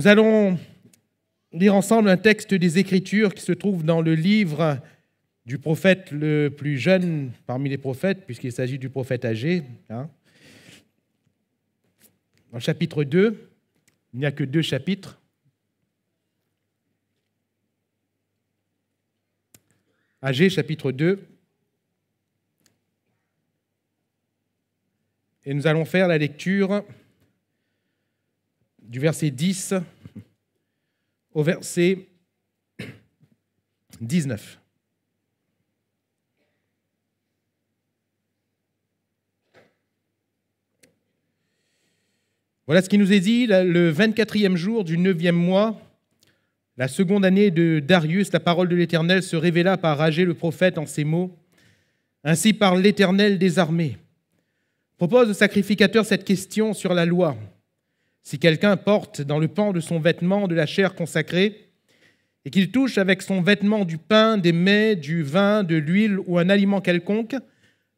Nous allons lire ensemble un texte des Écritures qui se trouve dans le livre du prophète le plus jeune parmi les prophètes, puisqu'il s'agit du prophète âgé. Hein. Dans le chapitre 2, il n'y a que deux chapitres. Âgé, chapitre 2. Et nous allons faire la lecture du verset 10 au verset 19. Voilà ce qui nous est dit le 24e jour du 9e mois, la seconde année de Darius, la parole de l'Éternel se révéla par Rager le prophète en ces mots. Ainsi par l'Éternel des armées. Propose au sacrificateur cette question sur la loi. Si quelqu'un porte dans le pan de son vêtement de la chair consacrée, et qu'il touche avec son vêtement du pain, des mets, du vin, de l'huile ou un aliment quelconque,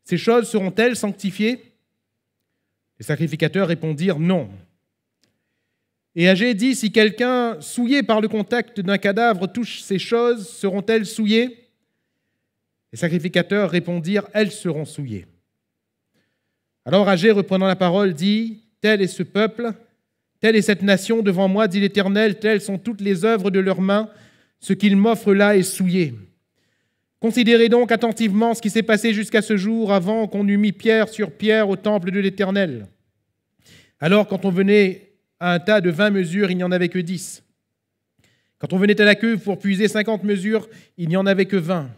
ces choses seront-elles sanctifiées Les sacrificateurs répondirent non. Et Agé dit, si quelqu'un souillé par le contact d'un cadavre touche ces choses, seront-elles souillées Les sacrificateurs répondirent, elles seront souillées. Alors Agé, reprenant la parole, dit, tel est ce peuple, Telle est cette nation devant moi, dit l'Éternel, telles sont toutes les œuvres de leurs mains, ce qu'ils m'offrent là est souillé. Considérez donc attentivement ce qui s'est passé jusqu'à ce jour avant qu'on eût mis pierre sur pierre au temple de l'Éternel. Alors quand on venait à un tas de vingt mesures, il n'y en avait que dix. Quand on venait à la queue pour puiser cinquante mesures, il n'y en avait que vingt.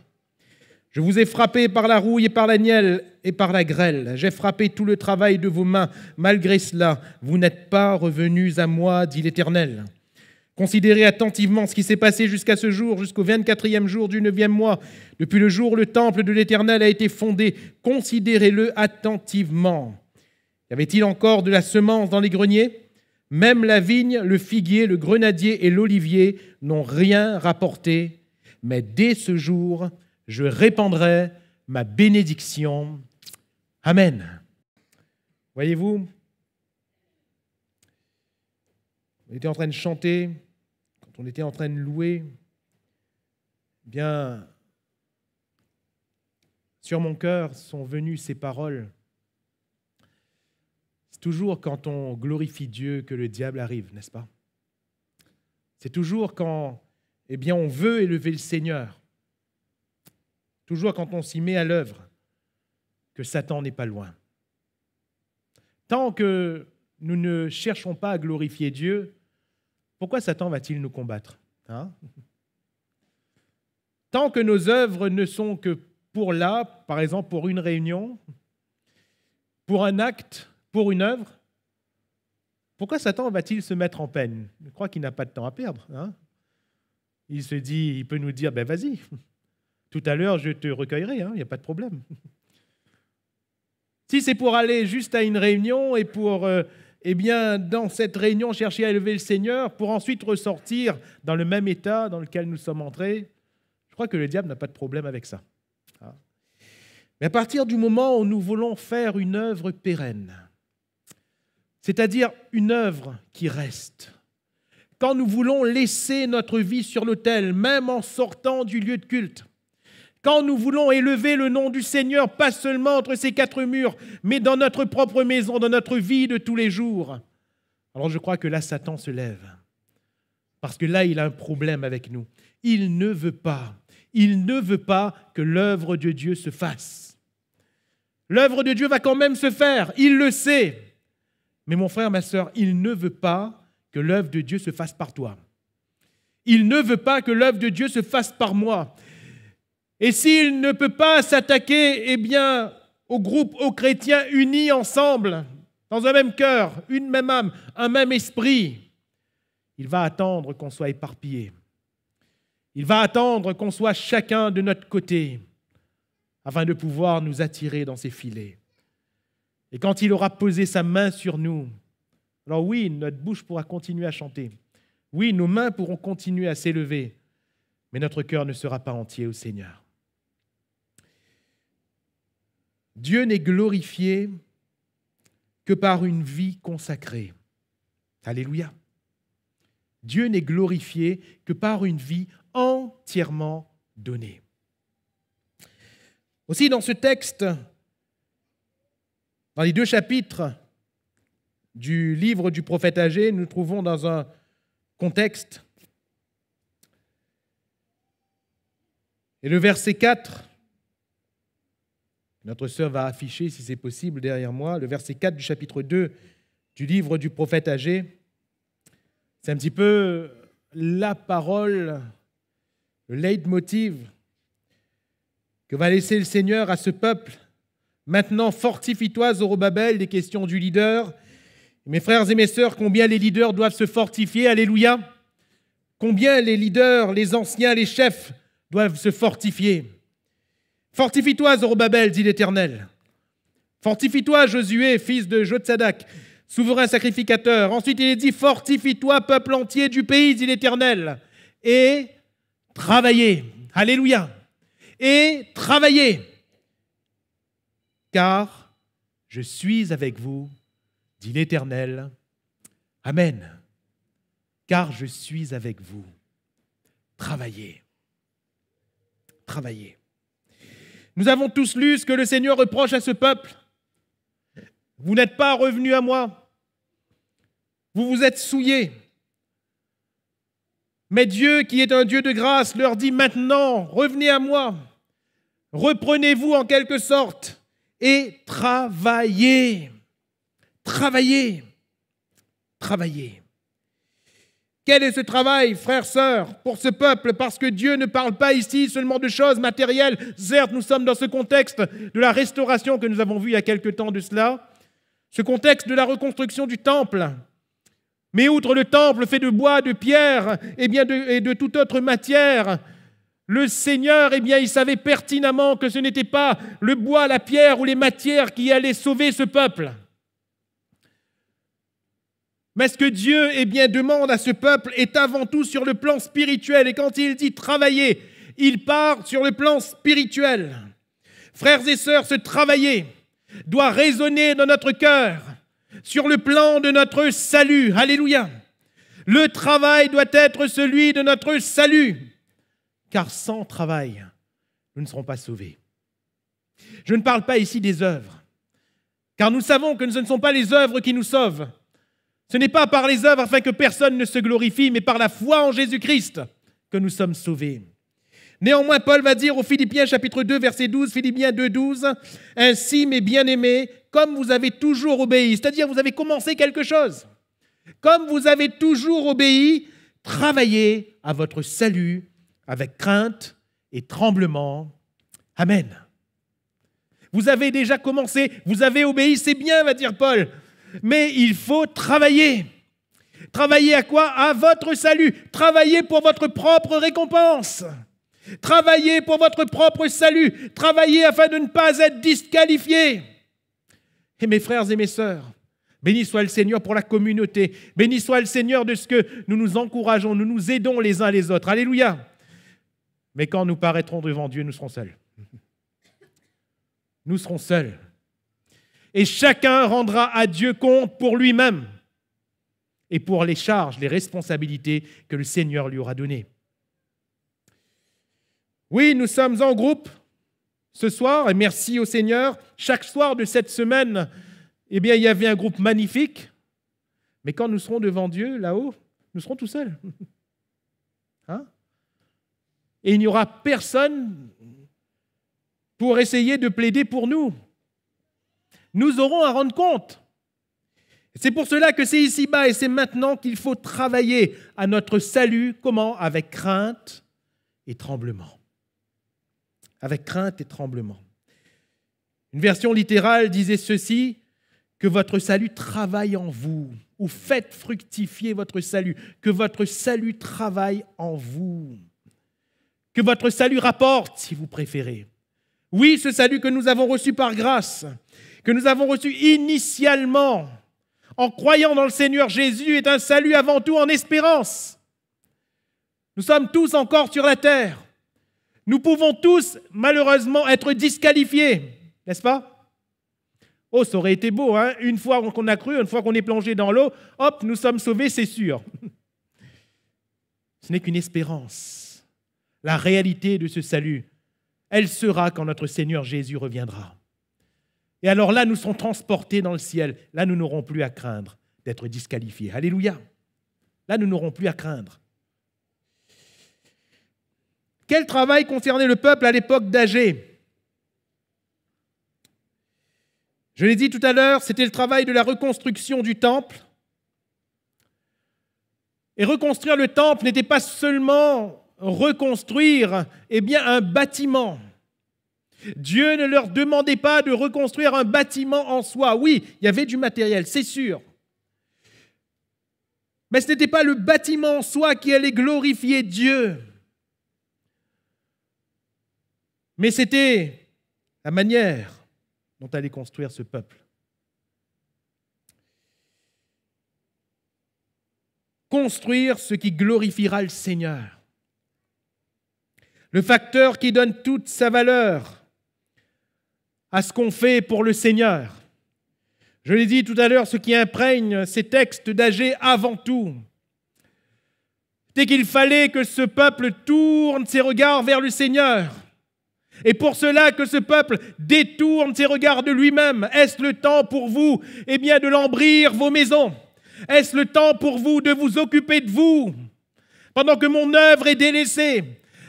Je vous ai frappé par la rouille et par la nielle et par la grêle. J'ai frappé tout le travail de vos mains. Malgré cela, vous n'êtes pas revenus à moi, dit l'Éternel. Considérez attentivement ce qui s'est passé jusqu'à ce jour, jusqu'au 24e jour du 9e mois. Depuis le jour où le temple de l'Éternel a été fondé, considérez-le attentivement. Y avait-il encore de la semence dans les greniers Même la vigne, le figuier, le grenadier et l'olivier n'ont rien rapporté. Mais dès ce jour, je répandrai ma bénédiction. Amen. Voyez-vous, on était en train de chanter, quand on était en train de louer, eh bien, sur mon cœur sont venues ces paroles. C'est toujours quand on glorifie Dieu que le diable arrive, n'est-ce pas C'est toujours quand eh bien, on veut élever le Seigneur toujours quand on s'y met à l'œuvre, que Satan n'est pas loin. Tant que nous ne cherchons pas à glorifier Dieu, pourquoi Satan va-t-il nous combattre hein Tant que nos œuvres ne sont que pour là, par exemple pour une réunion, pour un acte, pour une œuvre, pourquoi Satan va-t-il se mettre en peine Je crois qu'il n'a pas de temps à perdre. Hein il se dit, il peut nous dire, ben vas-y, tout à l'heure, je te recueillerai, il hein, n'y a pas de problème. si c'est pour aller juste à une réunion et pour, euh, eh bien, dans cette réunion, chercher à élever le Seigneur pour ensuite ressortir dans le même état dans lequel nous sommes entrés, je crois que le diable n'a pas de problème avec ça. Ah. Mais à partir du moment où nous voulons faire une œuvre pérenne, c'est-à-dire une œuvre qui reste, quand nous voulons laisser notre vie sur l'autel, même en sortant du lieu de culte, quand nous voulons élever le nom du Seigneur, pas seulement entre ces quatre murs, mais dans notre propre maison, dans notre vie de tous les jours. Alors je crois que là, Satan se lève. Parce que là, il a un problème avec nous. Il ne veut pas, il ne veut pas que l'œuvre de Dieu se fasse. L'œuvre de Dieu va quand même se faire, il le sait. Mais mon frère, ma soeur, il ne veut pas que l'œuvre de Dieu se fasse par toi. Il ne veut pas que l'œuvre de Dieu se fasse par moi. Et s'il ne peut pas s'attaquer, eh bien, au groupe, aux chrétiens unis ensemble, dans un même cœur, une même âme, un même esprit, il va attendre qu'on soit éparpillés. Il va attendre qu'on soit chacun de notre côté afin de pouvoir nous attirer dans ses filets. Et quand il aura posé sa main sur nous, alors oui, notre bouche pourra continuer à chanter. Oui, nos mains pourront continuer à s'élever, mais notre cœur ne sera pas entier au Seigneur. Dieu n'est glorifié que par une vie consacrée. Alléluia. Dieu n'est glorifié que par une vie entièrement donnée. Aussi dans ce texte, dans les deux chapitres du livre du prophète âgé, nous trouvons dans un contexte. Et le verset 4 notre sœur va afficher, si c'est possible, derrière moi, le verset 4 du chapitre 2 du livre du prophète âgé. C'est un petit peu la parole, le leitmotiv que va laisser le Seigneur à ce peuple. Maintenant, fortifie-toi, Zorobabel, des questions du leader. Mes frères et mes sœurs, combien les leaders doivent se fortifier, alléluia. Combien les leaders, les anciens, les chefs doivent se fortifier. Fortifie-toi, Zorobabel, dit l'Éternel. Fortifie-toi, Josué, fils de Jotsadak, souverain sacrificateur. Ensuite, il est dit Fortifie-toi, peuple entier du pays, dit l'Éternel, et travaillez. Alléluia. Et travaillez, car je suis avec vous, dit l'Éternel. Amen. Car je suis avec vous. Travaillez. Travaillez. Nous avons tous lu ce que le Seigneur reproche à ce peuple. Vous n'êtes pas revenus à moi. Vous vous êtes souillés. Mais Dieu, qui est un Dieu de grâce, leur dit maintenant, revenez à moi. Reprenez-vous en quelque sorte et travaillez. Travaillez. Travaillez. Quel est ce travail, frères, sœurs, pour ce peuple Parce que Dieu ne parle pas ici seulement de choses matérielles. Certes, nous sommes dans ce contexte de la restauration que nous avons vu il y a quelque temps de cela, ce contexte de la reconstruction du temple. Mais outre le temple fait de bois, de pierre et, eh bien de, et de toute autre matière, le Seigneur, eh bien, il savait pertinemment que ce n'était pas le bois, la pierre ou les matières qui allaient sauver ce peuple. Mais ce que Dieu eh bien, demande à ce peuple est avant tout sur le plan spirituel. Et quand il dit travailler, il part sur le plan spirituel. Frères et sœurs, ce travailler doit résonner dans notre cœur sur le plan de notre salut. Alléluia. Le travail doit être celui de notre salut, car sans travail, nous ne serons pas sauvés. Je ne parle pas ici des œuvres, car nous savons que ce ne sont pas les œuvres qui nous sauvent, ce n'est pas par les œuvres afin que personne ne se glorifie, mais par la foi en Jésus-Christ que nous sommes sauvés. Néanmoins, Paul va dire aux Philippiens chapitre 2, verset 12, Philippiens 2, 12, Ainsi, mes bien-aimés, comme vous avez toujours obéi, c'est-à-dire vous avez commencé quelque chose, comme vous avez toujours obéi, travaillez à votre salut avec crainte et tremblement. Amen. Vous avez déjà commencé, vous avez obéi, c'est bien, va dire Paul mais il faut travailler. Travailler à quoi À votre salut. Travailler pour votre propre récompense. Travailler pour votre propre salut. Travailler afin de ne pas être disqualifié. Et mes frères et mes sœurs, béni soit le Seigneur pour la communauté. Béni soit le Seigneur de ce que nous nous encourageons, nous nous aidons les uns les autres. Alléluia. Mais quand nous paraîtrons devant Dieu, nous serons seuls. Nous serons seuls et chacun rendra à Dieu compte pour lui-même et pour les charges, les responsabilités que le Seigneur lui aura données. Oui, nous sommes en groupe ce soir, et merci au Seigneur. Chaque soir de cette semaine, eh bien, il y avait un groupe magnifique, mais quand nous serons devant Dieu, là-haut, nous serons tout seuls. Hein et il n'y aura personne pour essayer de plaider pour nous nous aurons à rendre compte. C'est pour cela que c'est ici-bas et c'est maintenant qu'il faut travailler à notre salut. Comment Avec crainte et tremblement. Avec crainte et tremblement. Une version littérale disait ceci, que votre salut travaille en vous, ou faites fructifier votre salut, que votre salut travaille en vous, que votre salut rapporte, si vous préférez. Oui, ce salut que nous avons reçu par grâce, que nous avons reçu initialement en croyant dans le Seigneur Jésus est un salut avant tout en espérance. Nous sommes tous encore sur la terre. Nous pouvons tous malheureusement être disqualifiés, n'est-ce pas Oh, ça aurait été beau, hein? Une fois qu'on a cru, une fois qu'on est plongé dans l'eau, hop, nous sommes sauvés, c'est sûr. Ce n'est qu'une espérance. La réalité de ce salut, elle sera quand notre Seigneur Jésus reviendra. Et alors là, nous serons transportés dans le ciel. Là, nous n'aurons plus à craindre d'être disqualifiés. Alléluia. Là, nous n'aurons plus à craindre. Quel travail concernait le peuple à l'époque d'Agé Je l'ai dit tout à l'heure, c'était le travail de la reconstruction du temple. Et reconstruire le temple n'était pas seulement reconstruire eh bien, un bâtiment. Dieu ne leur demandait pas de reconstruire un bâtiment en soi. Oui, il y avait du matériel, c'est sûr. Mais ce n'était pas le bâtiment en soi qui allait glorifier Dieu. Mais c'était la manière dont allait construire ce peuple. Construire ce qui glorifiera le Seigneur. Le facteur qui donne toute sa valeur à ce qu'on fait pour le Seigneur. Je l'ai dit tout à l'heure, ce qui imprègne ces textes d'Agé avant tout, c'est qu'il fallait que ce peuple tourne ses regards vers le Seigneur. Et pour cela que ce peuple détourne ses regards de lui-même, est-ce le temps pour vous, eh bien, de lambrir vos maisons Est-ce le temps pour vous de vous occuper de vous pendant que mon œuvre est délaissée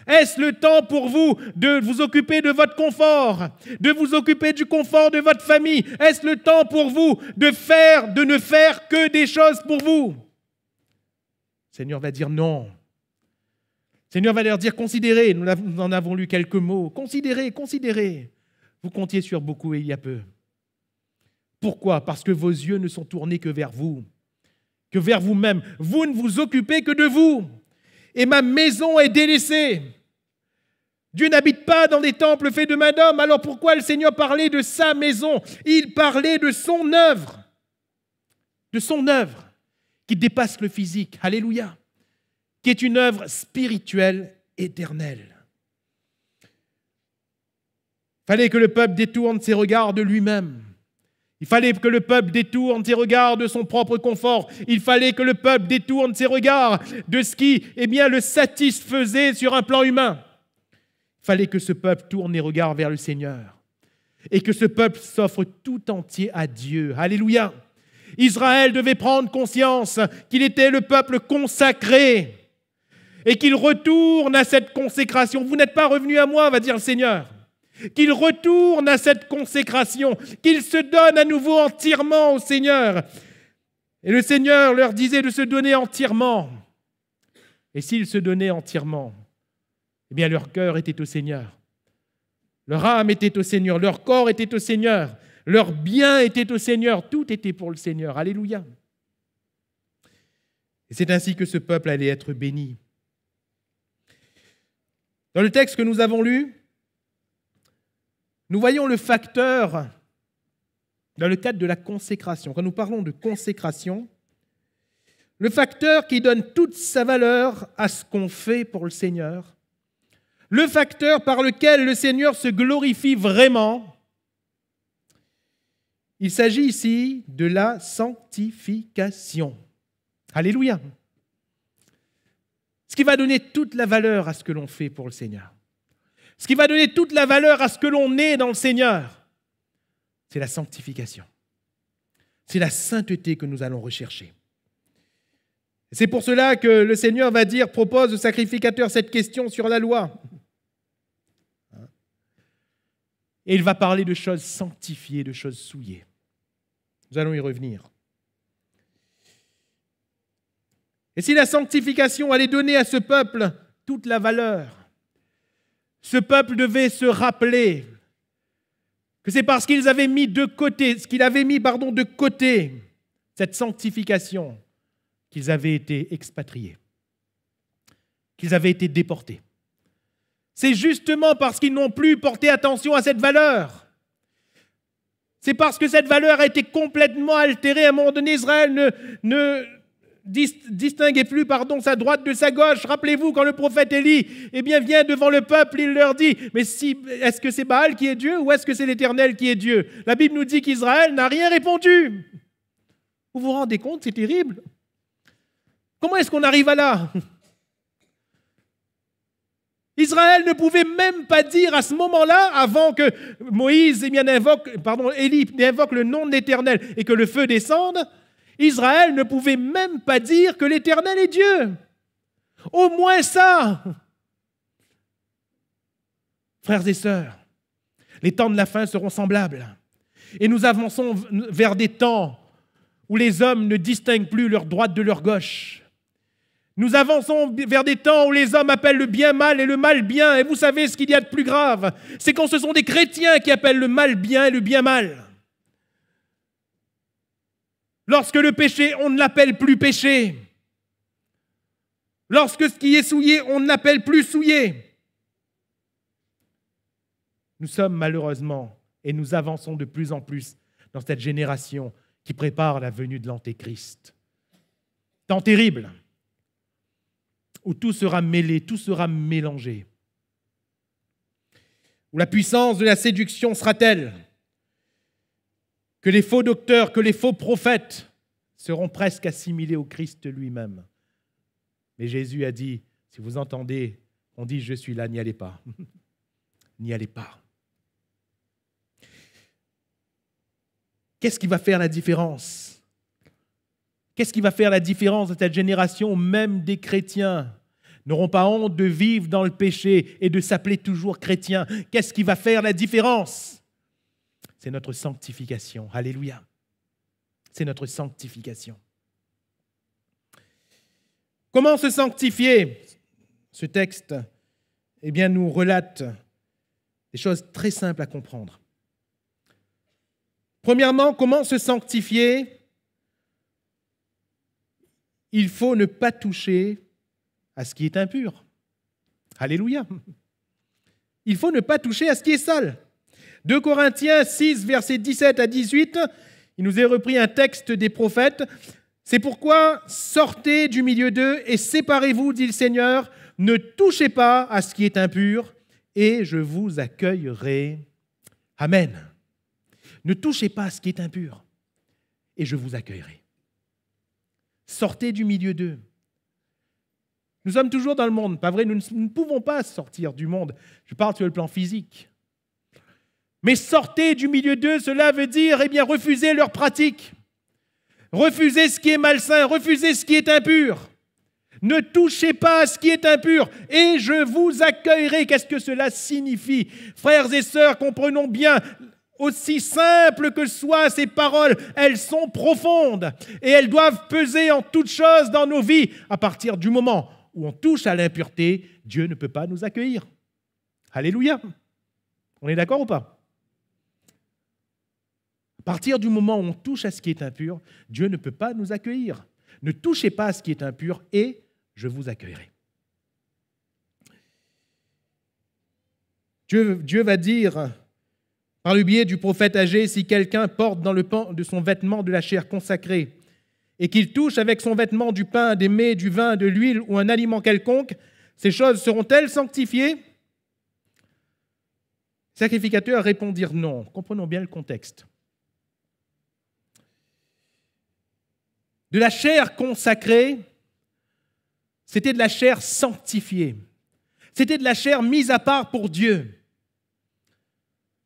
est-ce le temps pour vous de vous occuper de votre confort, de vous occuper du confort de votre famille Est-ce le temps pour vous de faire, de ne faire que des choses pour vous Seigneur va dire non. Seigneur va leur dire considérez, nous en avons lu quelques mots, considérez, considérez. Vous comptiez sur beaucoup et il y a peu. Pourquoi Parce que vos yeux ne sont tournés que vers vous, que vers vous-même. Vous ne vous occupez que de vous. Et ma maison est délaissée. Dieu n'habite pas dans des temples faits de main d'homme, alors pourquoi le Seigneur parlait de sa maison Il parlait de son œuvre, de son œuvre qui dépasse le physique, alléluia, qui est une œuvre spirituelle éternelle. Il fallait que le peuple détourne ses regards de lui-même. Il fallait que le peuple détourne ses regards de son propre confort. Il fallait que le peuple détourne ses regards de ce qui, eh bien, le satisfaisait sur un plan humain fallait que ce peuple tourne les regards vers le Seigneur et que ce peuple s'offre tout entier à Dieu. Alléluia. Israël devait prendre conscience qu'il était le peuple consacré et qu'il retourne à cette consécration. Vous n'êtes pas revenu à moi, va dire le Seigneur. Qu'il retourne à cette consécration, qu'il se donne à nouveau entièrement au Seigneur. Et le Seigneur leur disait de se donner entièrement. Et s'ils se donnaient entièrement, eh bien, leur cœur était au Seigneur. Leur âme était au Seigneur. Leur corps était au Seigneur. Leur bien était au Seigneur. Tout était pour le Seigneur. Alléluia. Et c'est ainsi que ce peuple allait être béni. Dans le texte que nous avons lu, nous voyons le facteur dans le cadre de la consécration. Quand nous parlons de consécration, le facteur qui donne toute sa valeur à ce qu'on fait pour le Seigneur, le facteur par lequel le Seigneur se glorifie vraiment, il s'agit ici de la sanctification. Alléluia. Ce qui va donner toute la valeur à ce que l'on fait pour le Seigneur. Ce qui va donner toute la valeur à ce que l'on est dans le Seigneur, c'est la sanctification. C'est la sainteté que nous allons rechercher. C'est pour cela que le Seigneur va dire, propose au sacrificateur cette question sur la loi. Et il va parler de choses sanctifiées, de choses souillées. Nous allons y revenir. Et si la sanctification allait donner à ce peuple toute la valeur, ce peuple devait se rappeler que c'est parce qu'ils avaient mis de côté, ce qu'il avait mis pardon, de côté, cette sanctification, qu'ils avaient été expatriés, qu'ils avaient été déportés. C'est justement parce qu'ils n'ont plus porté attention à cette valeur. C'est parce que cette valeur a été complètement altérée. À un moment donné, Israël ne, ne distinguait plus pardon, sa droite de sa gauche. Rappelez-vous, quand le prophète Élie eh bien, vient devant le peuple, il leur dit, mais si, est-ce que c'est Baal qui est Dieu ou est-ce que c'est l'Éternel qui est Dieu La Bible nous dit qu'Israël n'a rien répondu. Vous vous rendez compte, c'est terrible. Comment est-ce qu'on arrive à là Israël ne pouvait même pas dire à ce moment-là, avant que Moïse et invoque, pardon, Élie invoque le nom de l'Éternel et que le feu descende, Israël ne pouvait même pas dire que l'Éternel est Dieu. Au moins ça. Frères et sœurs, les temps de la fin seront semblables. Et nous avançons vers des temps où les hommes ne distinguent plus leur droite de leur gauche, nous avançons vers des temps où les hommes appellent le bien mal et le mal bien. Et vous savez ce qu'il y a de plus grave, c'est quand ce sont des chrétiens qui appellent le mal bien et le bien mal. Lorsque le péché, on ne l'appelle plus péché. Lorsque ce qui est souillé, on ne l'appelle plus souillé. Nous sommes malheureusement, et nous avançons de plus en plus dans cette génération qui prépare la venue de l'Antéchrist. Tant terrible où tout sera mêlé, tout sera mélangé Où la puissance de la séduction sera-t-elle Que les faux docteurs, que les faux prophètes seront presque assimilés au Christ lui-même. Mais Jésus a dit, si vous entendez, on dit je suis là, n'y allez pas. n'y allez pas. Qu'est-ce qui va faire la différence Qu'est-ce qui va faire la différence de cette génération même des chrétiens n'auront pas honte de vivre dans le péché et de s'appeler toujours chrétien Qu'est-ce qui va faire la différence C'est notre sanctification. Alléluia. C'est notre sanctification. Comment se sanctifier Ce texte eh bien, nous relate des choses très simples à comprendre. Premièrement, comment se sanctifier il faut ne pas toucher à ce qui est impur. Alléluia. Il faut ne pas toucher à ce qui est sale. 2 Corinthiens 6, versets 17 à 18, il nous est repris un texte des prophètes. C'est pourquoi sortez du milieu d'eux et séparez-vous, dit le Seigneur, ne touchez pas à ce qui est impur, et je vous accueillerai. Amen. Ne touchez pas à ce qui est impur, et je vous accueillerai. Sortez du milieu d'eux. Nous sommes toujours dans le monde, pas vrai Nous ne pouvons pas sortir du monde. Je parle sur le plan physique. Mais sortez du milieu d'eux, cela veut dire, eh bien, refusez leurs pratiques. Refusez ce qui est malsain, refusez ce qui est impur. Ne touchez pas à ce qui est impur et je vous accueillerai. Qu'est-ce que cela signifie Frères et sœurs, comprenons bien, aussi simples que soient ces paroles, elles sont profondes et elles doivent peser en toutes choses dans nos vies. À partir du moment où on touche à l'impureté, Dieu ne peut pas nous accueillir. Alléluia. On est d'accord ou pas À partir du moment où on touche à ce qui est impur, Dieu ne peut pas nous accueillir. Ne touchez pas à ce qui est impur et je vous accueillerai. Dieu, Dieu va dire par le biais du prophète âgé, si quelqu'un porte dans le pan de son vêtement de la chair consacrée, et qu'il touche avec son vêtement du pain, des mets, du vin, de l'huile ou un aliment quelconque, ces choses seront-elles sanctifiées Les sacrificateurs répondirent non. Comprenons bien le contexte. De la chair consacrée, c'était de la chair sanctifiée. C'était de la chair mise à part pour Dieu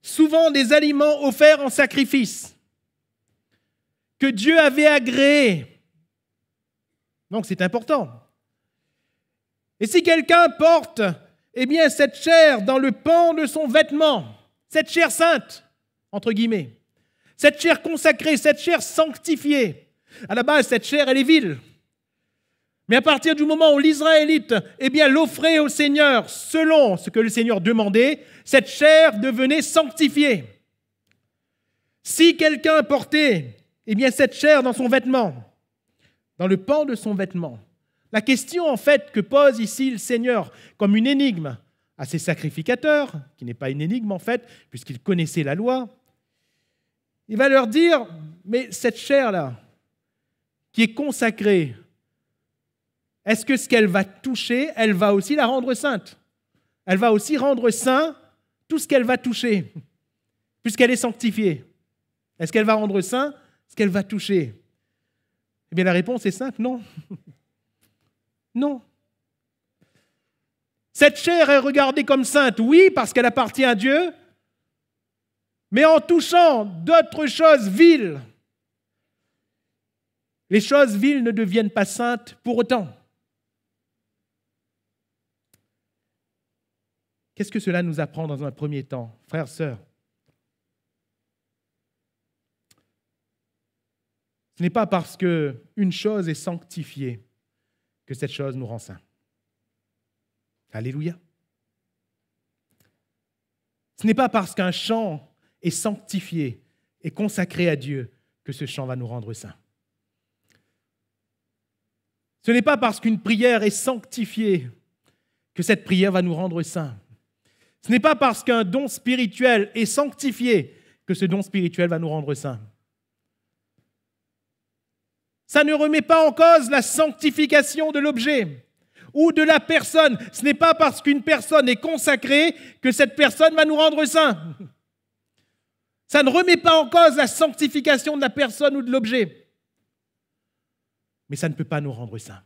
souvent des aliments offerts en sacrifice, que Dieu avait agréés. Donc c'est important. Et si quelqu'un porte eh bien, cette chair dans le pan de son vêtement, cette chair sainte, entre guillemets, cette chair consacrée, cette chair sanctifiée, à la base, cette chair, elle est vile. Mais à partir du moment où l'Israélite eh bien, l'offrait au Seigneur selon ce que le Seigneur demandait, cette chair devenait sanctifiée. Si quelqu'un portait eh bien, cette chair dans son vêtement, dans le pan de son vêtement, la question en fait que pose ici le Seigneur comme une énigme à ses sacrificateurs, qui n'est pas une énigme en fait, puisqu'ils connaissaient la loi, il va leur dire, mais cette chair-là, qui est consacrée est-ce que ce qu'elle va toucher, elle va aussi la rendre sainte Elle va aussi rendre saint tout ce qu'elle va toucher, puisqu'elle est sanctifiée. Est-ce qu'elle va rendre saint ce qu'elle va toucher Eh bien, la réponse est simple, non. non. Cette chair est regardée comme sainte, oui, parce qu'elle appartient à Dieu, mais en touchant d'autres choses viles, les choses viles ne deviennent pas saintes pour autant. Qu'est-ce que cela nous apprend dans un premier temps, frères, sœurs Ce n'est pas parce qu'une chose est sanctifiée que cette chose nous rend saints. Alléluia. Ce n'est pas parce qu'un chant est sanctifié et consacré à Dieu que ce chant va nous rendre saints. Ce n'est pas parce qu'une prière est sanctifiée que cette prière va nous rendre saints. Ce n'est pas parce qu'un don spirituel est sanctifié que ce don spirituel va nous rendre saints. Ça ne remet pas en cause la sanctification de l'objet ou de la personne. Ce n'est pas parce qu'une personne est consacrée que cette personne va nous rendre saints. Ça ne remet pas en cause la sanctification de la personne ou de l'objet. Mais ça ne peut pas nous rendre saints.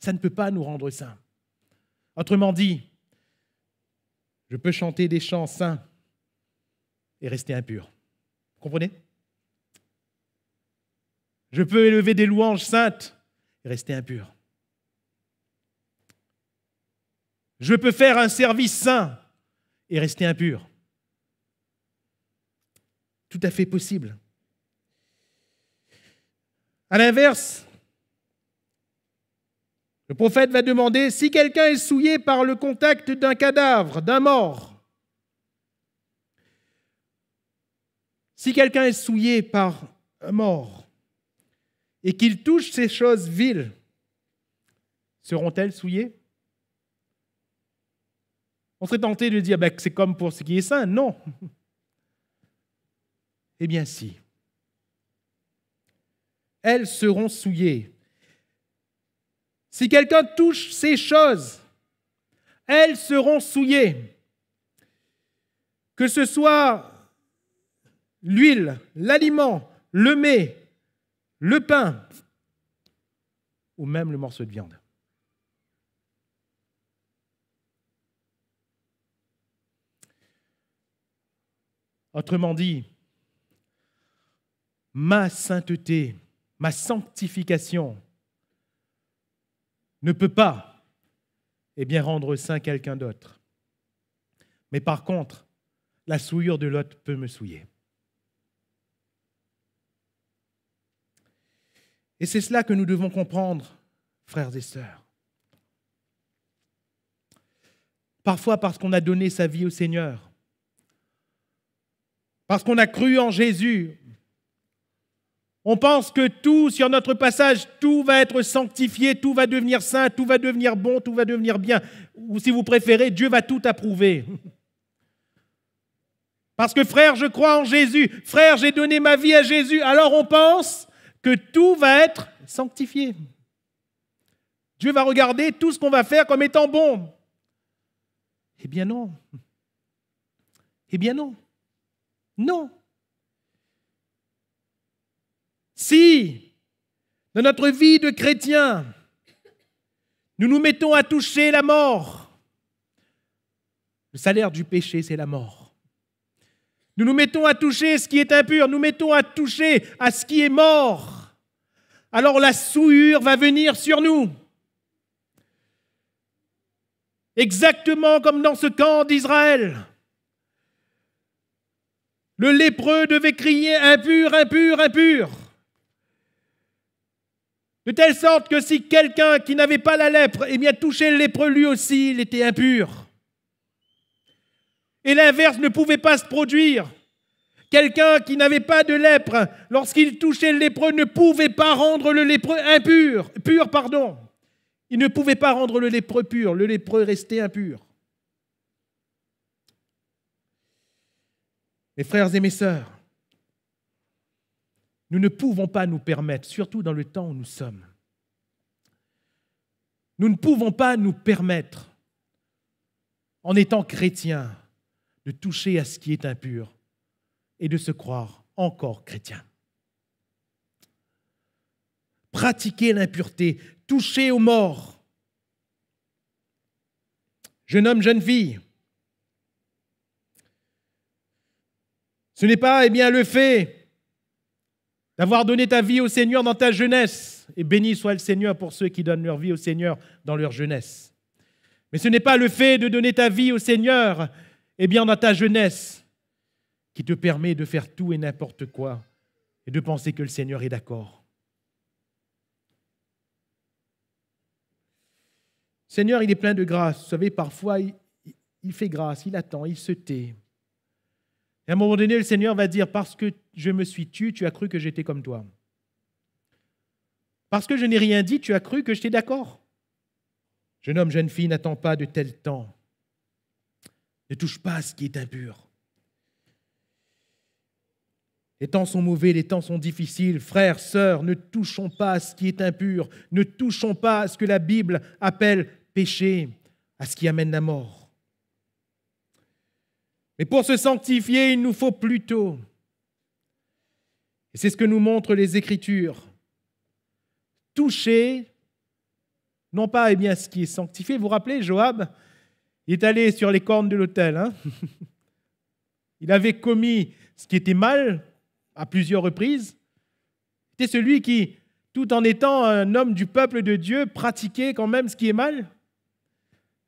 Ça ne peut pas nous rendre saints. Autrement dit, je peux chanter des chants saints et rester impur. Vous comprenez Je peux élever des louanges saintes et rester impur. Je peux faire un service saint et rester impur. Tout à fait possible. À l'inverse, le prophète va demander, si quelqu'un est souillé par le contact d'un cadavre, d'un mort, si quelqu'un est souillé par un mort et qu'il touche ces choses viles, seront-elles souillées On serait tenté de dire bah, que c'est comme pour ce qui est saint. Non. Eh bien si. Elles seront souillées si quelqu'un touche ces choses, elles seront souillées. Que ce soit l'huile, l'aliment, le mets, le pain ou même le morceau de viande. Autrement dit, ma sainteté, ma sanctification ne peut pas eh bien, rendre saint quelqu'un d'autre. Mais par contre, la souillure de l'autre peut me souiller. Et c'est cela que nous devons comprendre, frères et sœurs. Parfois parce qu'on a donné sa vie au Seigneur, parce qu'on a cru en Jésus, on pense que tout, sur notre passage, tout va être sanctifié, tout va devenir saint, tout va devenir bon, tout va devenir bien. Ou si vous préférez, Dieu va tout approuver. Parce que frère, je crois en Jésus. Frère, j'ai donné ma vie à Jésus. Alors on pense que tout va être sanctifié. Dieu va regarder tout ce qu'on va faire comme étant bon. Eh bien non. Eh bien non. Non. Si, dans notre vie de chrétien, nous nous mettons à toucher la mort, le salaire du péché, c'est la mort. Nous nous mettons à toucher ce qui est impur, nous mettons à toucher à ce qui est mort. Alors la souillure va venir sur nous. Exactement comme dans ce camp d'Israël. Le lépreux devait crier impur, impur, impur. De telle sorte que si quelqu'un qui n'avait pas la lèpre, et eh bien, touché le lépreux lui aussi, il était impur. Et l'inverse ne pouvait pas se produire. Quelqu'un qui n'avait pas de lèpre, lorsqu'il touchait le lépreux, ne pouvait pas rendre le lépreux impur, pur, pardon. Il ne pouvait pas rendre le lépreux pur, le lépreux restait impur. Mes frères et mes sœurs, nous ne pouvons pas nous permettre, surtout dans le temps où nous sommes, nous ne pouvons pas nous permettre, en étant chrétiens, de toucher à ce qui est impur et de se croire encore chrétien. Pratiquer l'impureté, toucher aux morts. Jeune homme, jeune fille, ce n'est pas eh bien, le fait d'avoir donné ta vie au Seigneur dans ta jeunesse. Et béni soit le Seigneur pour ceux qui donnent leur vie au Seigneur dans leur jeunesse. Mais ce n'est pas le fait de donner ta vie au Seigneur, eh bien, dans ta jeunesse, qui te permet de faire tout et n'importe quoi et de penser que le Seigneur est d'accord. Seigneur, il est plein de grâce. Vous savez, parfois, il fait grâce, il attend, il se tait. Et à un moment donné, le Seigneur va dire, parce que je me suis tu, tu as cru que j'étais comme toi. Parce que je n'ai rien dit, tu as cru que j'étais d'accord. Jeune homme, jeune fille, n'attends pas de tel temps. Ne touche pas à ce qui est impur. Les temps sont mauvais, les temps sont difficiles. Frères, sœurs, ne touchons pas à ce qui est impur. Ne touchons pas à ce que la Bible appelle péché, à ce qui amène la mort. Mais pour se sanctifier, il nous faut plutôt. Et c'est ce que nous montrent les Écritures. Toucher, non pas eh bien, ce qui est sanctifié. Vous vous rappelez, Joab, il est allé sur les cornes de l'autel. Hein. il avait commis ce qui était mal à plusieurs reprises. C'était celui qui, tout en étant un homme du peuple de Dieu, pratiquait quand même ce qui est mal. Le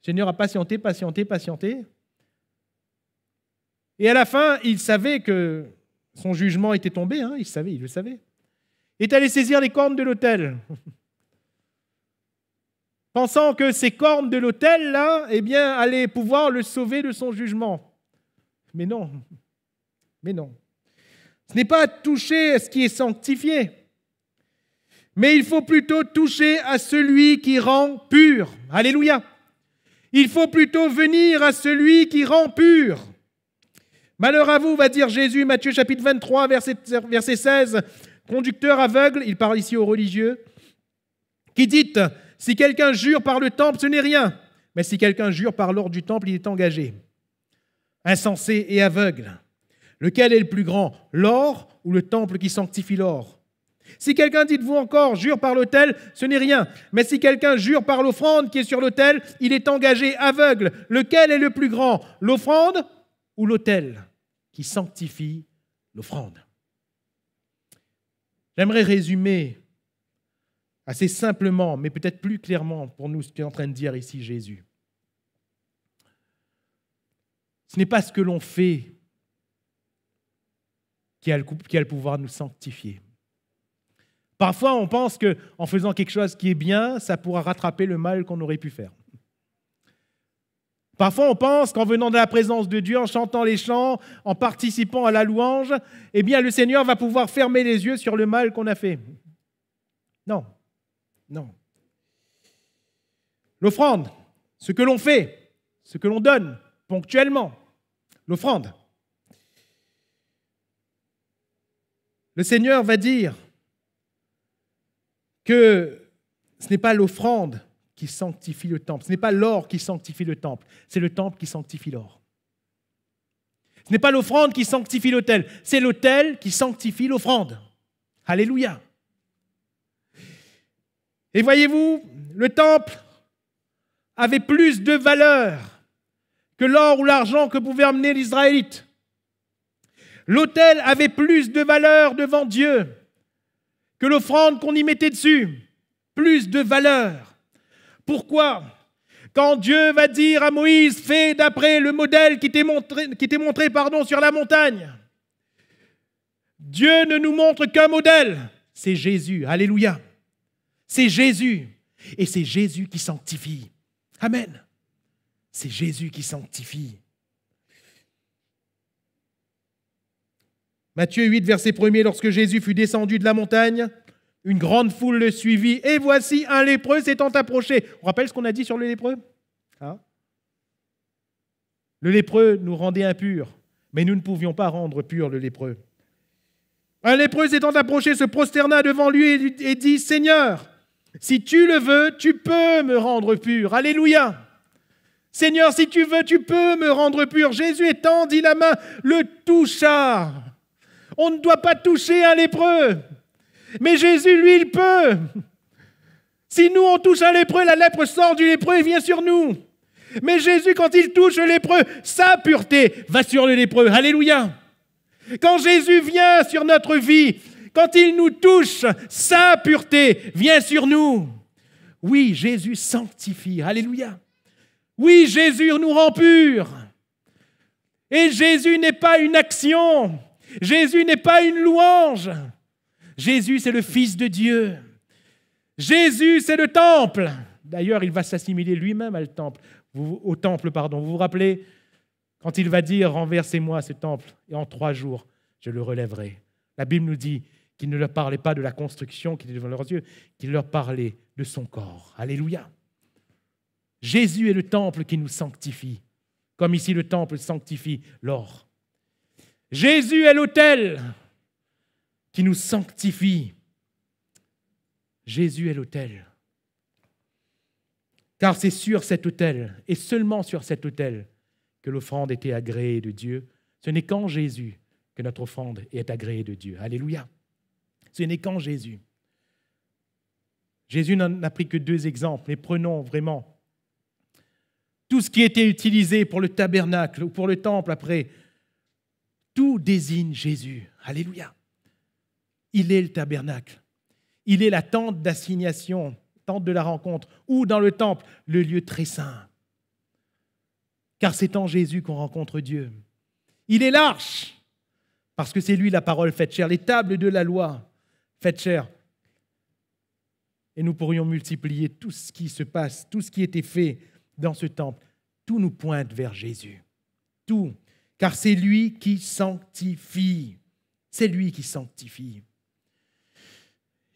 Seigneur a patienté, patienté, patienté. Et à la fin, il savait que son jugement était tombé, hein, il savait, il le savait. Il est allé saisir les cornes de l'autel. Pensant que ces cornes de l'autel, là, eh bien, allaient pouvoir le sauver de son jugement. Mais non. Mais non. Ce n'est pas toucher à ce qui est sanctifié, mais il faut plutôt toucher à celui qui rend pur. Alléluia. Il faut plutôt venir à celui qui rend pur. Malheur à vous, va dire Jésus, Matthieu chapitre 23, verset, verset 16. Conducteur aveugle, il parle ici aux religieux, qui dit Si quelqu'un jure par le temple, ce n'est rien, mais si quelqu'un jure par l'or du temple, il est engagé. Insensé et aveugle. Lequel est le plus grand, l'or ou le temple qui sanctifie l'or Si quelqu'un dites vous encore, jure par l'autel, ce n'est rien. Mais si quelqu'un jure par l'offrande qui est sur l'autel, il est engagé aveugle. Lequel est le plus grand, l'offrande ou l'autel qui sanctifie l'offrande. J'aimerais résumer assez simplement, mais peut-être plus clairement pour nous ce qu'est en train de dire ici Jésus. Ce n'est pas ce que l'on fait qui a, le, pouvoir de nous sanctifier. Parfois, on pense qu'en faisant quelque chose qui est bien, ça pourra rattraper le mal qu'on aurait pu faire. Parfois, on pense qu'en venant de la présence de Dieu, en chantant les chants, en participant à la louange, eh bien, le Seigneur va pouvoir fermer les yeux sur le mal qu'on a fait. Non, non. L'offrande, ce que l'on fait, ce que l'on donne ponctuellement, l'offrande. Le Seigneur va dire que ce n'est pas l'offrande qui sanctifie le temple. Ce n'est pas l'or qui sanctifie le temple, c'est le temple qui sanctifie l'or. Ce n'est pas l'offrande qui sanctifie l'autel, c'est l'autel qui sanctifie l'offrande. Alléluia. Et voyez-vous, le temple avait plus de valeur que l'or ou l'argent que pouvait emmener l'Israélite. L'autel avait plus de valeur devant Dieu que l'offrande qu'on y mettait dessus. Plus de valeur. Pourquoi Quand Dieu va dire à Moïse, fais d'après le modèle qui t'est montré, qui montré pardon, sur la montagne, Dieu ne nous montre qu'un modèle, c'est Jésus. Alléluia. C'est Jésus. Et c'est Jésus qui sanctifie. Amen. C'est Jésus qui sanctifie. Matthieu 8, verset 1er, lorsque Jésus fut descendu de la montagne, une grande foule le suivit, et voici un lépreux s'étant approché. On rappelle ce qu'on a dit sur le lépreux hein Le lépreux nous rendait impurs, mais nous ne pouvions pas rendre pur le lépreux. Un lépreux s'étant approché se prosterna devant lui et dit, Seigneur, si tu le veux, tu peux me rendre pur. Alléluia. Seigneur, si tu veux, tu peux me rendre pur. Jésus étendit la main, le toucha. On ne doit pas toucher un lépreux. Mais Jésus, lui, il peut. Si nous, on touche un lépreux, la lèpre sort du lépreux et vient sur nous. Mais Jésus, quand il touche le lépreux, sa pureté va sur le lépreux. Alléluia. Quand Jésus vient sur notre vie, quand il nous touche, sa pureté vient sur nous. Oui, Jésus sanctifie. Alléluia. Oui, Jésus nous rend pur. Et Jésus n'est pas une action. Jésus n'est pas une louange. Jésus, c'est le Fils de Dieu. Jésus, c'est le temple. D'ailleurs, il va s'assimiler lui-même temple, au temple. Pardon. Vous vous rappelez quand il va dire renversez-moi ce temple et en trois jours je le relèverai. La Bible nous dit qu'il ne leur parlait pas de la construction qui était devant leurs yeux, qu'il leur parlait de son corps. Alléluia. Jésus est le temple qui nous sanctifie, comme ici le temple sanctifie l'or. Jésus est l'autel qui nous sanctifie. Jésus est l'autel. Car c'est sur cet autel, et seulement sur cet autel, que l'offrande était agréée de Dieu. Ce n'est qu'en Jésus que notre offrande est agréée de Dieu. Alléluia. Ce n'est qu'en Jésus. Jésus n'a pris que deux exemples, mais prenons vraiment tout ce qui était utilisé pour le tabernacle ou pour le temple après. Tout désigne Jésus. Alléluia. Il est le tabernacle. Il est la tente d'assignation, tente de la rencontre, ou dans le temple, le lieu très saint. Car c'est en Jésus qu'on rencontre Dieu. Il est l'arche, parce que c'est lui la parole faite chair. les tables de la loi faites chair. Et nous pourrions multiplier tout ce qui se passe, tout ce qui était fait dans ce temple. Tout nous pointe vers Jésus. Tout. Car c'est lui qui sanctifie. C'est lui qui sanctifie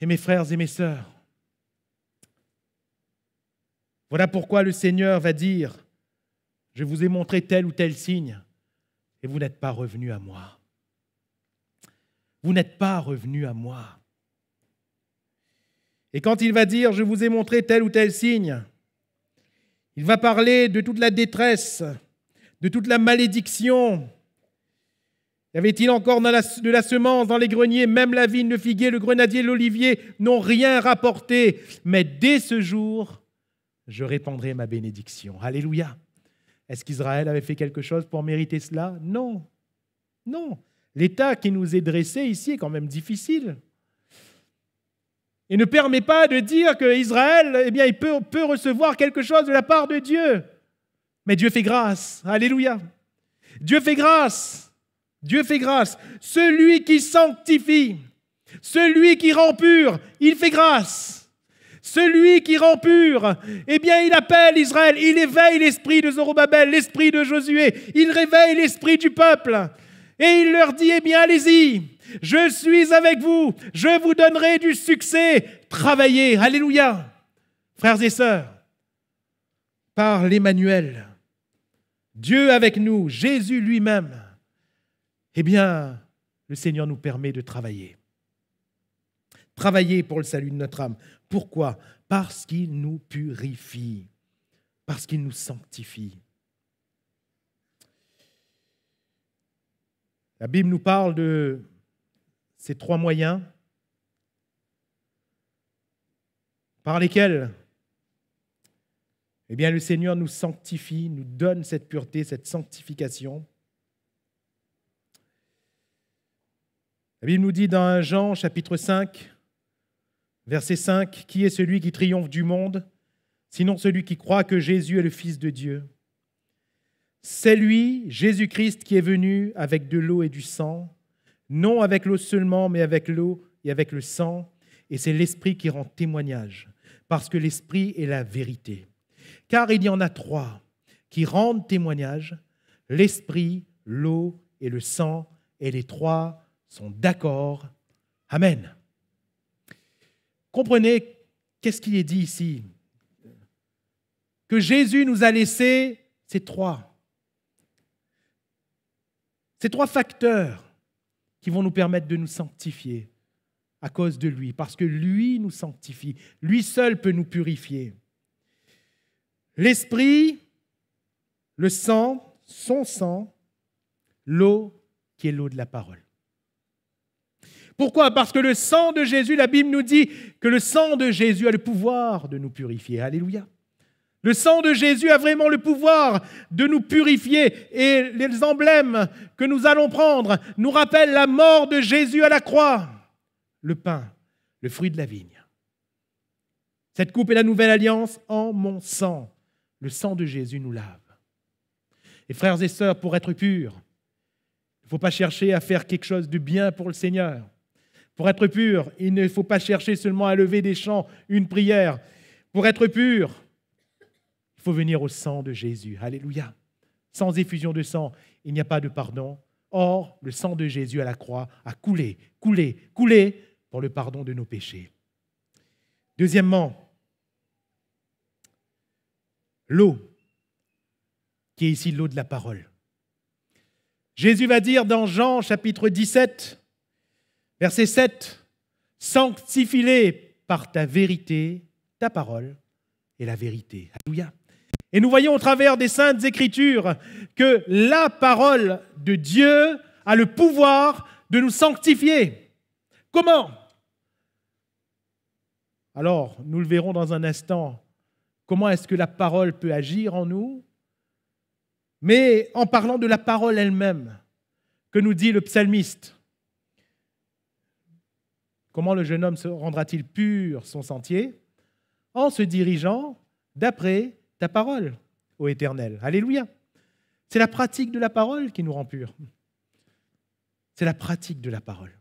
et mes frères et mes sœurs. Voilà pourquoi le Seigneur va dire, je vous ai montré tel ou tel signe, et vous n'êtes pas revenus à moi. Vous n'êtes pas revenus à moi. Et quand il va dire, je vous ai montré tel ou tel signe, il va parler de toute la détresse, de toute la malédiction, y avait-il encore de la semence dans les greniers Même la vigne, le figuier, le grenadier, l'olivier n'ont rien rapporté. Mais dès ce jour, je répandrai ma bénédiction. Alléluia. Est-ce qu'Israël avait fait quelque chose pour mériter cela Non. Non. L'état qui nous est dressé ici est quand même difficile. Et ne permet pas de dire qu'Israël eh bien, il peut, peut recevoir quelque chose de la part de Dieu. Mais Dieu fait grâce. Alléluia. Dieu fait grâce. Dieu fait grâce. Celui qui sanctifie, celui qui rend pur, il fait grâce. Celui qui rend pur, eh bien, il appelle Israël, il éveille l'esprit de Zorobabel, l'esprit de Josué, il réveille l'esprit du peuple. Et il leur dit, eh bien, allez-y, je suis avec vous, je vous donnerai du succès, travaillez, alléluia, frères et sœurs, par l'Emmanuel, Dieu avec nous, Jésus lui-même eh bien, le Seigneur nous permet de travailler. Travailler pour le salut de notre âme. Pourquoi Parce qu'il nous purifie, parce qu'il nous sanctifie. La Bible nous parle de ces trois moyens par lesquels eh bien, le Seigneur nous sanctifie, nous donne cette pureté, cette sanctification. La Bible nous dit dans Jean chapitre 5, verset 5, Qui est celui qui triomphe du monde, sinon celui qui croit que Jésus est le Fils de Dieu C'est lui, Jésus-Christ, qui est venu avec de l'eau et du sang, non avec l'eau seulement, mais avec l'eau et avec le sang, et c'est l'Esprit qui rend témoignage, parce que l'Esprit est la vérité. Car il y en a trois qui rendent témoignage, l'Esprit, l'eau et le sang, et les trois sont d'accord. Amen. Comprenez qu'est-ce qui est dit ici. Que Jésus nous a laissé ces trois. Ces trois facteurs qui vont nous permettre de nous sanctifier à cause de lui, parce que lui nous sanctifie, lui seul peut nous purifier. L'esprit, le sang, son sang, l'eau qui est l'eau de la parole. Pourquoi Parce que le sang de Jésus, la Bible nous dit que le sang de Jésus a le pouvoir de nous purifier. Alléluia. Le sang de Jésus a vraiment le pouvoir de nous purifier et les emblèmes que nous allons prendre nous rappellent la mort de Jésus à la croix. Le pain, le fruit de la vigne. Cette coupe est la nouvelle alliance en mon sang. Le sang de Jésus nous lave. Et frères et sœurs, pour être purs, il ne faut pas chercher à faire quelque chose de bien pour le Seigneur. Pour être pur, il ne faut pas chercher seulement à lever des chants, une prière. Pour être pur, il faut venir au sang de Jésus. Alléluia. Sans effusion de sang, il n'y a pas de pardon. Or, le sang de Jésus à la croix a coulé, coulé, coulé pour le pardon de nos péchés. Deuxièmement, l'eau, qui est ici l'eau de la parole. Jésus va dire dans Jean chapitre 17, Verset 7. Sanctifie-les par ta vérité, ta parole et la vérité. Alléluia. Et nous voyons au travers des saintes écritures que la parole de Dieu a le pouvoir de nous sanctifier. Comment Alors, nous le verrons dans un instant, comment est-ce que la parole peut agir en nous Mais en parlant de la parole elle-même, que nous dit le psalmiste Comment le jeune homme se rendra-t-il pur son sentier En se dirigeant d'après ta parole, ô Éternel. Alléluia. C'est la pratique de la parole qui nous rend purs. C'est la pratique de la parole.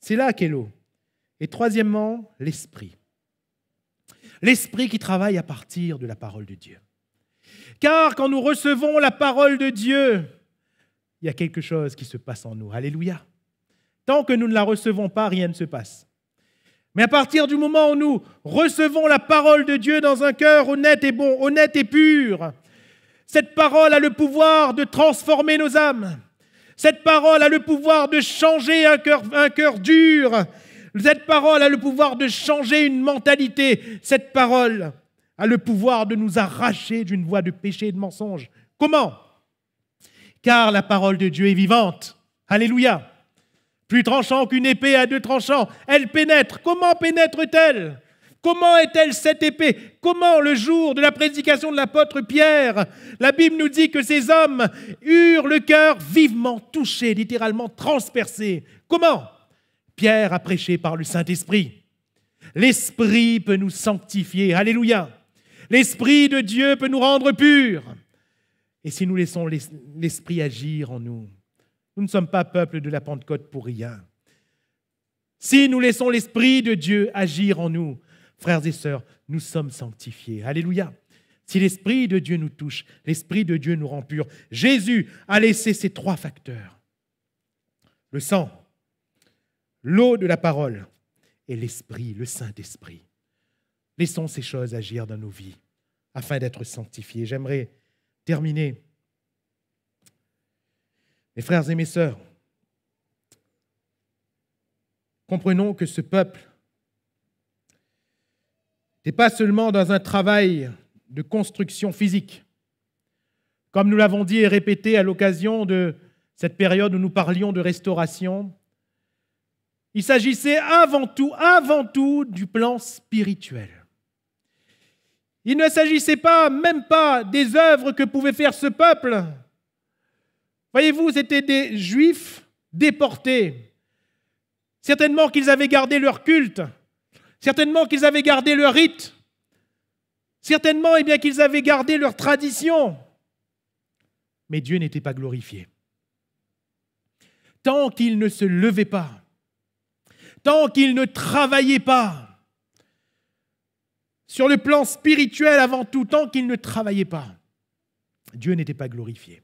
C'est là qu'est l'eau. Et troisièmement, l'esprit. L'esprit qui travaille à partir de la parole de Dieu. Car quand nous recevons la parole de Dieu, il y a quelque chose qui se passe en nous. Alléluia. Tant que nous ne la recevons pas, rien ne se passe. Mais à partir du moment où nous recevons la parole de Dieu dans un cœur honnête et bon, honnête et pur, cette parole a le pouvoir de transformer nos âmes. Cette parole a le pouvoir de changer un cœur, un dur. Cette parole a le pouvoir de changer une mentalité. Cette parole a le pouvoir de nous arracher d'une voie de péché et de mensonge. Comment Car la parole de Dieu est vivante. Alléluia plus tranchant qu'une épée à deux tranchants. Elle pénètre. Comment pénètre-t-elle Comment est-elle cette épée Comment le jour de la prédication de l'apôtre Pierre, la Bible nous dit que ces hommes eurent le cœur vivement touché, littéralement transpercé. Comment Pierre a prêché par le Saint-Esprit. L'Esprit peut nous sanctifier. Alléluia. L'Esprit de Dieu peut nous rendre purs. Et si nous laissons l'Esprit agir en nous, nous ne sommes pas peuple de la Pentecôte pour rien. Si nous laissons l'Esprit de Dieu agir en nous, frères et sœurs, nous sommes sanctifiés. Alléluia. Si l'Esprit de Dieu nous touche, l'Esprit de Dieu nous rend pur. Jésus a laissé ces trois facteurs. Le sang, l'eau de la parole et l'Esprit, le Saint-Esprit. Laissons ces choses agir dans nos vies afin d'être sanctifiés. J'aimerais terminer mes frères et mes sœurs, comprenons que ce peuple n'est pas seulement dans un travail de construction physique, comme nous l'avons dit et répété à l'occasion de cette période où nous parlions de restauration. Il s'agissait avant tout, avant tout du plan spirituel. Il ne s'agissait pas, même pas, des œuvres que pouvait faire ce peuple, Voyez-vous, c'était des juifs déportés. Certainement qu'ils avaient gardé leur culte, certainement qu'ils avaient gardé leur rite, certainement eh qu'ils avaient gardé leur tradition. Mais Dieu n'était pas glorifié. Tant qu'ils ne se levaient pas, tant qu'ils ne travaillaient pas, sur le plan spirituel avant tout, tant qu'ils ne travaillaient pas, Dieu n'était pas glorifié.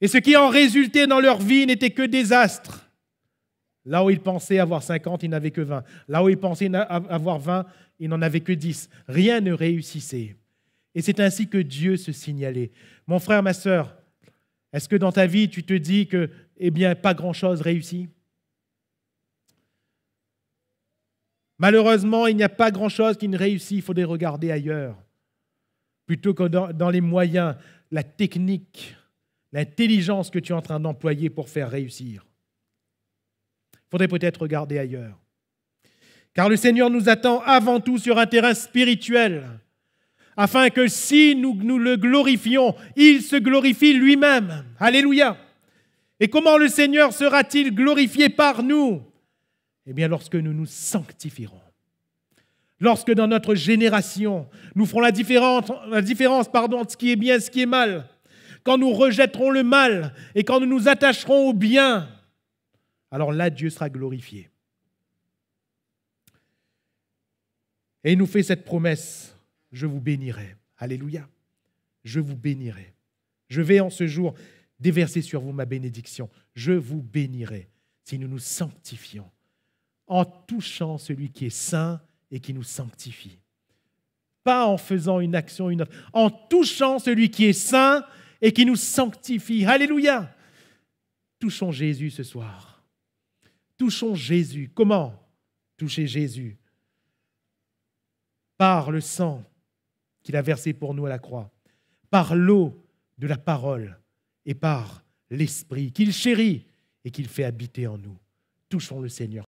Et ce qui en résultait dans leur vie n'était que désastre. Là où ils pensaient avoir 50, ils n'avaient que 20. Là où ils pensaient avoir 20, ils n'en avaient que 10. Rien ne réussissait. Et c'est ainsi que Dieu se signalait. Mon frère, ma sœur, est-ce que dans ta vie, tu te dis que, eh bien, pas grand-chose réussit Malheureusement, il n'y a pas grand-chose qui ne réussit. Il faudrait regarder ailleurs, plutôt que dans, dans les moyens, la technique, l'intelligence que tu es en train d'employer pour faire réussir. Il faudrait peut-être regarder ailleurs. Car le Seigneur nous attend avant tout sur un terrain spirituel, afin que si nous, nous le glorifions, il se glorifie lui-même. Alléluia. Et comment le Seigneur sera-t-il glorifié par nous Eh bien, lorsque nous nous sanctifierons. Lorsque dans notre génération, nous ferons la différence, la pardon, entre ce qui est bien et ce qui est mal quand nous rejetterons le mal et quand nous nous attacherons au bien, alors là Dieu sera glorifié. Et il nous fait cette promesse, je vous bénirai. Alléluia. Je vous bénirai. Je vais en ce jour déverser sur vous ma bénédiction. Je vous bénirai si nous nous sanctifions en touchant celui qui est saint et qui nous sanctifie. Pas en faisant une action, une autre, en touchant celui qui est saint et qui nous sanctifie. Alléluia. Touchons Jésus ce soir. Touchons Jésus. Comment toucher Jésus Par le sang qu'il a versé pour nous à la croix, par l'eau de la parole et par l'Esprit qu'il chérit et qu'il fait habiter en nous. Touchons le Seigneur.